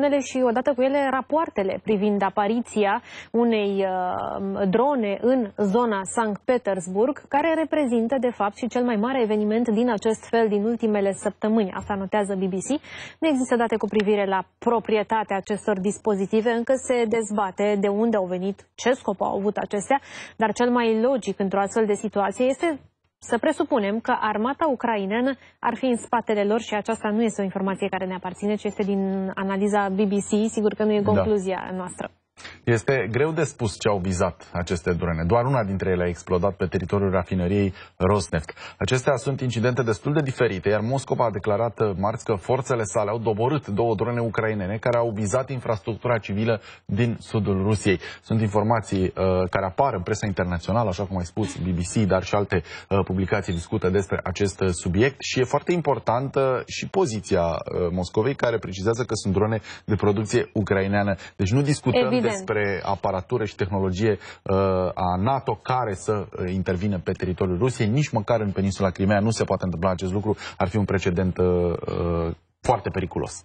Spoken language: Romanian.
Unele și odată cu ele rapoartele privind apariția unei uh, drone în zona Sankt Petersburg, care reprezintă de fapt și cel mai mare eveniment din acest fel din ultimele săptămâni. Asta notează BBC. Nu există date cu privire la proprietatea acestor dispozitive, încă se dezbate de unde au venit, ce scop au avut acestea, dar cel mai logic într-o astfel de situație este să presupunem că armata ucraineană ar fi în spatele lor și aceasta nu este o informație care ne aparține, ci este din analiza BBC, sigur că nu e da. concluzia da. noastră. Este greu de spus ce au vizat aceste drone. Doar una dintre ele a explodat pe teritoriul rafinăriei Rosneft. Acestea sunt incidente destul de diferite, iar Moscova a declarat marți că forțele sale au doborât două drone ucrainene care au vizat infrastructura civilă din sudul Rusiei. Sunt informații uh, care apar în presa internațională, așa cum ai spus, BBC, dar și alte uh, publicații discută despre acest subiect și e foarte importantă și poziția uh, Moscovei care precizează că sunt drone de producție ucraineană. Deci nu discutăm Evident. despre despre aparatură și tehnologie uh, a NATO care să uh, intervine pe teritoriul Rusiei. Nici măcar în peninsula Crimea nu se poate întâmpla acest lucru. Ar fi un precedent uh, foarte periculos.